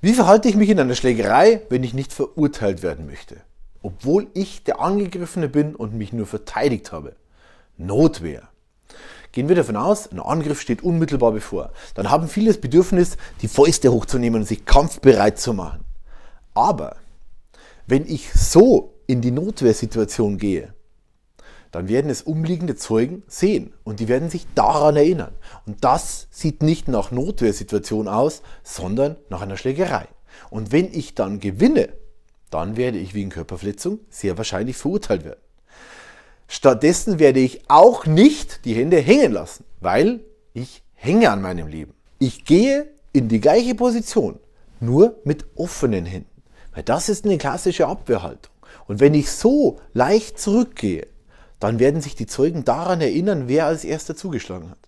Wie verhalte ich mich in einer Schlägerei, wenn ich nicht verurteilt werden möchte? Obwohl ich der Angegriffene bin und mich nur verteidigt habe. Notwehr. Gehen wir davon aus, ein Angriff steht unmittelbar bevor. Dann haben viele das Bedürfnis, die Fäuste hochzunehmen und sich kampfbereit zu machen. Aber wenn ich so in die Notwehrsituation gehe, dann werden es umliegende Zeugen sehen und die werden sich daran erinnern. Und das sieht nicht nach Notwehrsituation aus, sondern nach einer Schlägerei. Und wenn ich dann gewinne, dann werde ich wegen Körperverletzung sehr wahrscheinlich verurteilt werden. Stattdessen werde ich auch nicht die Hände hängen lassen, weil ich hänge an meinem Leben. Ich gehe in die gleiche Position, nur mit offenen Händen. Weil das ist eine klassische Abwehrhaltung. Und wenn ich so leicht zurückgehe, dann werden sich die Zeugen daran erinnern, wer als erster zugeschlagen hat.